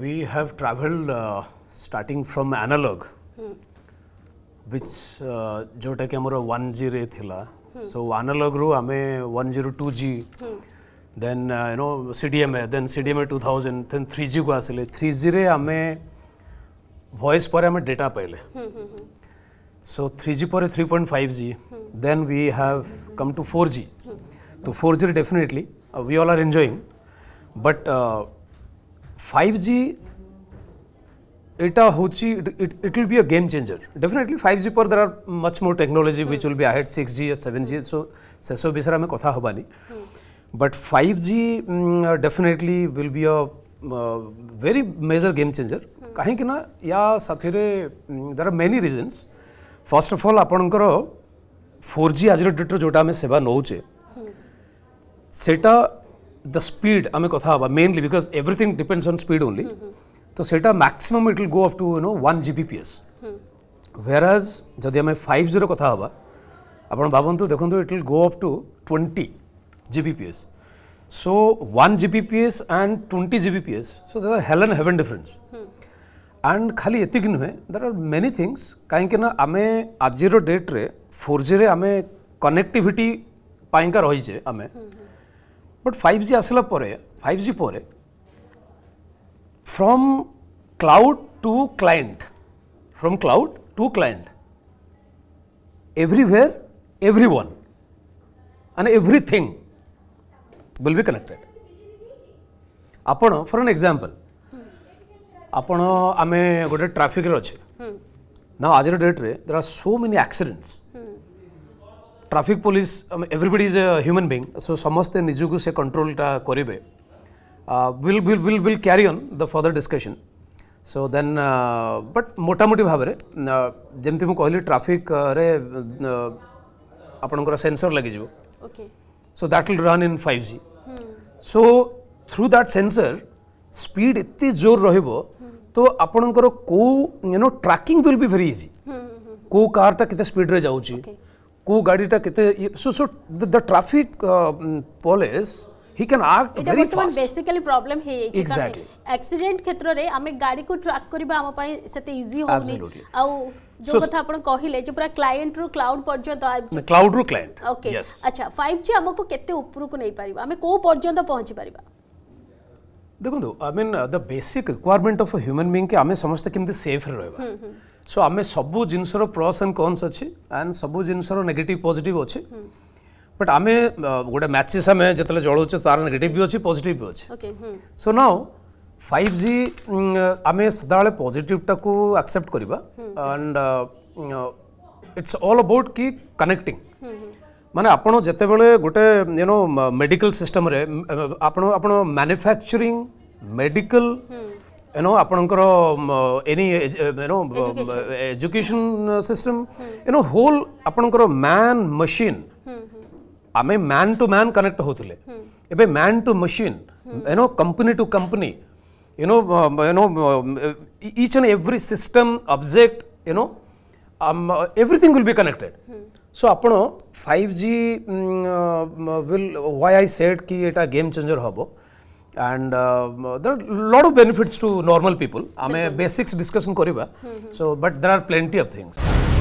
We have traveled uh, starting from analog, hmm. which जोटा कि हमरो 1G रे थिला, so analog रो हमें 102G, then uh, you know CDMA, then CDMA 2000, then 3G को आसले, 3G रे हमें voice पर हमें data पहले, so 3G पर 3.5G, then we have come to 4G, तो 4G definitely uh, we all are enjoying, but uh, five G एटा हूँ it it will be a game changer definitely five G पर there are much more technology which will be ahead six G seven G so से सब विषय में कथ हबानी but five G definitely will be a very major game changer कहीं या साथर are many reasons first of all आप फोर जि आज डेट्रे जो सेवा नौचे सेटा the speed I mean, mainly because everything depends on speed only. Mm -hmm. So, set a maximum it will go up to you know 1 Gbps. Hmm. Whereas, যদি আমি 50 কথা হবা আপন ভাবন্তু দেখন্তু it will go up to 20 Gbps. So, 1 Gbps and 20 Gbps. So, there are hell and heaven difference. Hmm. And খালি এতিক নুহে there are many things কাইকে না আমি আজির date রে 4G রে আমি কনেক্টিভিটি পাইকা রহিছে আমি hmm. বাট ফাইভ জি আসলা পরে ফাইভ জি পরে from cloud to client from cloud to client everywhere, everyone, and everything will be connected. ଆପଣ ଫର୍ ଆନ୍ ଏକ୍ଜାମ୍ପଲ୍ ଆପଣ ଆମେ ଗୋଟେ ଟ୍ରାଫିକ୍ରେ ଅଛେ ନା ଆଜିର ଡେଟ୍ରେ there are so many accidents traffic police everybody is a human being so समस्ते निजुक से कंट्रोलटा करेंगे will will carry will on the further discussion so they but मोटामोटी भाव में जमी मुझे कहली ट्राफिक आपणकर सेनसर लगे so that will run in five G so through that sensor speed एत जोर रो तो ଆପଣଙ୍କର କେଉଁ you know tracking will be very easy କେଉଁ କାର୍ଟା କେତେ ସ୍ପିଡ଼ରେ ଯାଉଛି কুগাড়িটা কেতে so so the traffic police he can act very fast এটা বর্তমান বেসিক্যালি প্রবলেম হয়ে যাইছে কারণ অ্যাক্সিডেন্ট ক্ষেত্রে আমি গাড়ি কো ট্র্যাক করিবা আম পাই সেতে ইজি হোনি আউ যে কথা আপন কহিলে যে পুরা ক্লায়েন্ট রু ক্লাউড পর্যন্ত ক্লাউড রু ক্লায়েন্ট ওকে আচ্ছা 5G আমাকো কেতে উপরু কো নেই পারিবা আমি কো পর্যন্ত পৌঁছি পারিবা দেখুন I mean the basic requirement of a human being কে আমি সমস্ত কেমতে সেফ রে রহবা সো আমি সবু জিনিসর প্রস আন্ড কনস অছি আন্ড সবু জিনিসর নেগেটিভ পজিটিভ অছি বট আমি গোটে ম্যাচেস আমি যেতলে জলাউছে তার নেগেটিভ বি অছি পজিটিভ বি অছি সো নাও 5G আমি সদাবেলে পজিটিভটাকু আকসেপ্ট করিবা আন্ড ইটস অল অবাউট কি কানেক্টিং মানে আপন যেতবেলে গোটে ইউ নো মেডিকাল সিস্টম রে আপন আপন ম্যানুফ্যাকচারিং মেডিকাল यूनो आपणकर any no education system you know whole आपणकर मैन मशीन आम मैन टू मैन कनेक्ट होते man to machine you know company to company you know you know each and every system object you know everything will be connected so आप five G will why I set कि game changer हम and uh, there are a lot of benefits to normal people. I am basics discussion koriba. So, but there are plenty of things.